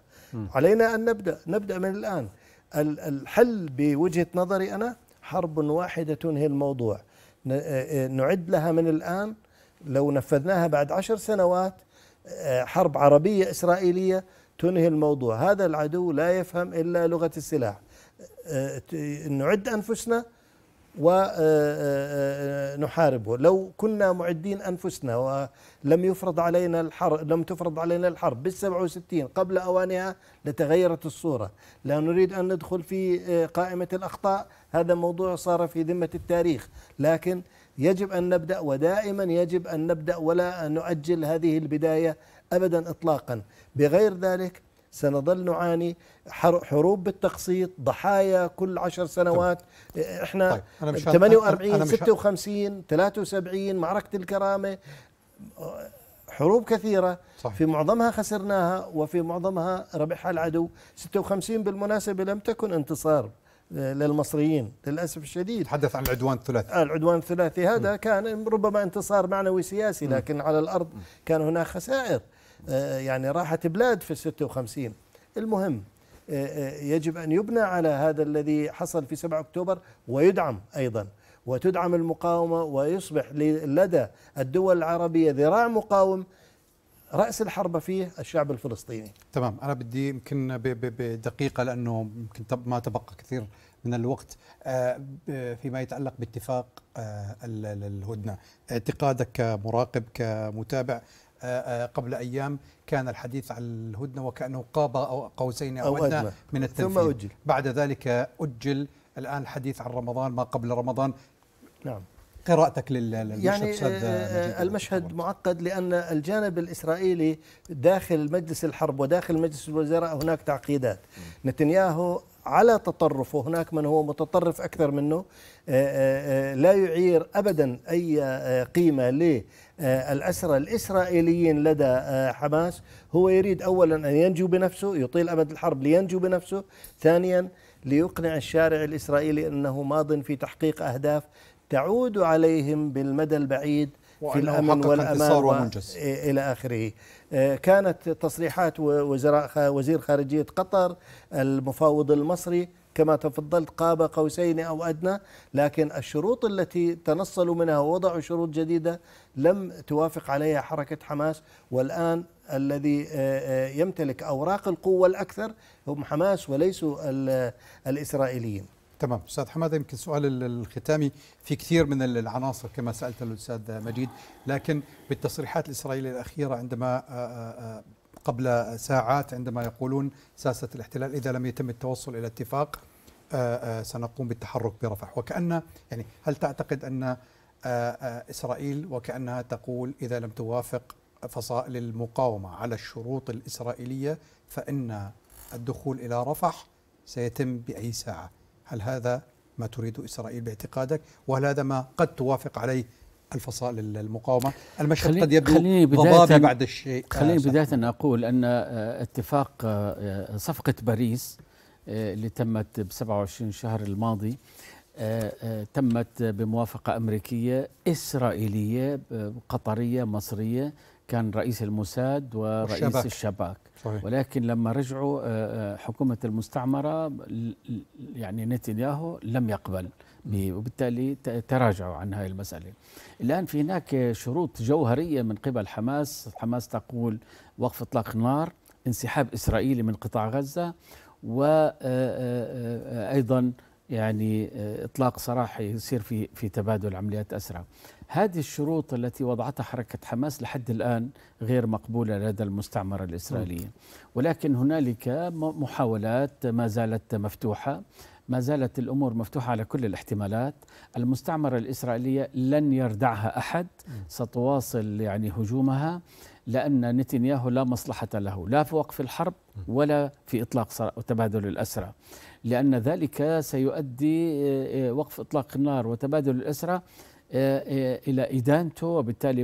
علينا ان نبدا نبدا من الان الحل بوجهه نظري انا حرب واحده تنهي الموضوع نعد لها من الان لو نفذناها بعد عشر سنوات حرب عربيه اسرائيليه تنهي الموضوع هذا العدو لا يفهم الا لغه السلاح آه، نعد أنفسنا ونحاربه آه، آه، لو كنا معدين أنفسنا ولم يفرض علينا الحرب لم تفرض علينا الحرب بال67 قبل أوانها لتغيرت الصورة لا نريد أن ندخل في قائمة الأخطاء هذا موضوع صار في ذمة التاريخ لكن يجب أن نبدأ ودائما يجب أن نبدأ ولا نؤجل هذه البداية أبدا إطلاقا بغير ذلك سنظل نعاني حروب بالتقسيط ضحايا كل عشر سنوات طيب. احنا طيب. أنا مش 48 أنا مش 56 73 معركة الكرامة حروب كثيرة صحيح. في معظمها خسرناها وفي معظمها ربحها العدو 56 بالمناسبة لم تكن انتصار آه، للمصريين للأسف الشديد تحدث عن العدوان الثلاثي العدوان الثلاثي هذا م. كان ربما انتصار معنوي سياسي لكن م. على الأرض م. كان هناك خسائر آه، يعني راحت بلاد في 56 المهم آه، آه، يجب أن يبنى على هذا الذي حصل في 7 أكتوبر ويدعم أيضا وتدعم المقاومة ويصبح لدى الدول العربية ذراع مقاوم رأس الحرب فيه الشعب الفلسطيني تمام أنا بدي يمكن بدقيقة لأنه يمكن ما تبقى كثير من الوقت فيما يتعلق باتفاق الهدنة اعتقادك كمراقب كمتابع آه، آه، قبل أيام كان الحديث عن الهدنة وكأنه قاب أو قوسين أو, أو أدنى, من التنفيذ ثم أجل بعد ذلك أجل الآن الحديث عن رمضان ما قبل رمضان نعم قراءتك للمشهد يعني آه، المشهد معقد لأن الجانب الإسرائيلي داخل مجلس الحرب وداخل مجلس الوزراء هناك تعقيدات نتنياهو على تطرف وهناك من هو متطرف أكثر منه آه، آه، آه، لا يعير أبدا أي قيمة للأسرى الإسرائيليين لدى حماس هو يريد أولا أن ينجو بنفسه يطيل أبد الحرب لينجو بنفسه ثانيا ليقنع الشارع الإسرائيلي أنه ماض في تحقيق أهداف تعود عليهم بالمدى البعيد في الأمن والأمان إلى آخره آه، كانت تصريحات وزراء وزير خارجية قطر المفاوض المصري كما تفضلت قاب قوسين أو أدنى لكن الشروط التي تنصلوا منها ووضعوا شروط جديدة لم توافق عليها حركة حماس والآن الذي آه، آه، يمتلك أوراق القوة الأكثر هم حماس وليسوا الإسرائيليين تمام استاذ حماده يمكن سؤال الختامي في كثير من العناصر كما سالت الاستاذ مجيد لكن بالتصريحات الاسرائيليه الاخيره عندما آه، آه، آه، قبل ساعات عندما يقولون ساسه الاحتلال اذا لم يتم التوصل الى اتفاق سنقوم بالتحرك برفح وكأن يعني هل تعتقد أن إسرائيل وكأنها تقول إذا لم توافق فصائل المقاومة على الشروط الإسرائيلية فإن الدخول إلى رفح سيتم بأي ساعة هل هذا ما تريد إسرائيل باعتقادك وهل هذا ما قد توافق عليه الفصائل المقاومة المشهد قد يبدو خليني بداية بعد الشيء خليني آه، بداية أن أقول أن آه، اتفاق آه، صفقة باريس اللي تمت ب 27 شهر الماضي تمت بموافقة أمريكية إسرائيلية قطرية مصرية كان رئيس الموساد ورئيس الشباك, الشباك صحيح. ولكن لما رجعوا آه، آه، حكومة المستعمرة يعني نتنياهو لم يقبل وبالتالي تراجعوا عن هذه المسألة الآن في هناك شروط جوهرية من قبل حماس حماس تقول وقف إطلاق النار انسحاب إسرائيلي من قطاع غزة وأيضا آه، يعني إطلاق سراح يصير في في تبادل عمليات أسرى هذه الشروط التي وضعتها حركة حماس لحد الآن غير مقبولة لدى المستعمرة الإسرائيلية ولكن هنالك محاولات ما زالت مفتوحة ما زالت الامور مفتوحه على كل الاحتمالات، المستعمره الاسرائيليه لن يردعها احد، ستواصل يعني هجومها لان نتنياهو لا مصلحه له، لا في وقف الحرب ولا في اطلاق تبادل الاسرى، لان ذلك سيؤدي آه، آه، وقف اطلاق النار وتبادل الاسرى آه، آه، الى ادانته وبالتالي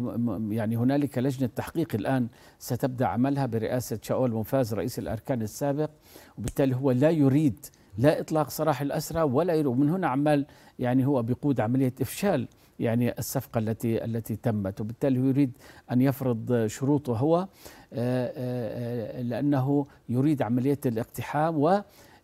يعني هنالك لجنه تحقيق الان ستبدا عملها برئاسه شاول مفاز رئيس الاركان السابق وبالتالي هو لا يريد لا اطلاق سراح الاسرى ولا يريد ومن هنا عمال يعني هو بيقود عمليه افشال يعني الصفقه التي التي تمت وبالتالي هو يريد ان يفرض شروطه هو آه، لانه يريد عمليه الاقتحام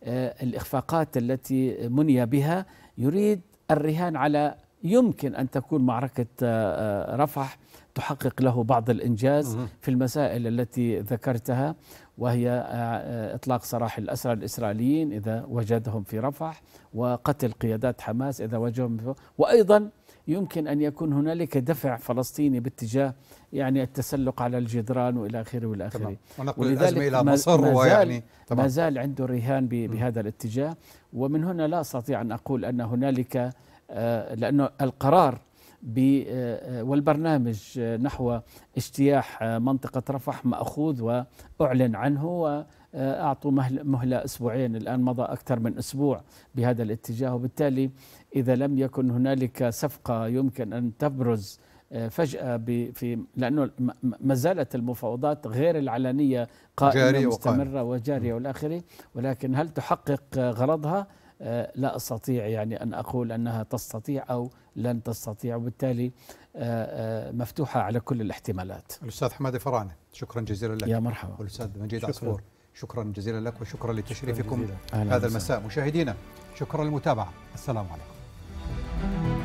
والاخفاقات التي مني بها يريد الرهان على يمكن أن تكون معركة آه، آه، رفح تحقق له بعض الإنجاز في المسائل التي ذكرتها وهي آه، إطلاق سراح الأسرى الإسرائيليين إذا وجدهم في رفح وقتل قيادات حماس إذا وجدهم وأيضا يمكن أن يكون هنالك دفع فلسطيني باتجاه يعني التسلق على الجدران والى اخره والى اخره ونقل الازمه الى مصر ما ويعني ما زال عنده رهان بهذا الاتجاه ومن هنا لا استطيع ان اقول ان هنالك آه، لأنه القرار آه، والبرنامج نحو اجتياح منطقة رفح مأخوذ وأعلن عنه وأعطوا مهلة أسبوعين الآن مضى أكثر من أسبوع بهذا الاتجاه وبالتالي إذا لم يكن هنالك صفقة يمكن أن تبرز آه، فجأة في لأنه ما زالت المفاوضات غير العلنية قائمة جارية مستمرة وقائمة. وجارية والآخرة ولكن هل تحقق غرضها لا استطيع يعني ان اقول انها تستطيع او لن تستطيع وبالتالي آه، آه، مفتوحه على كل الاحتمالات. الاستاذ حمادي فرانه شكرا جزيلا لك. يا مرحبا. والاستاذ مجيد شكرا. عصفور شكرا جزيلا لك وشكرا لتشريفكم هذا المساء مشاهدينا شكرا للمتابعه السلام عليكم.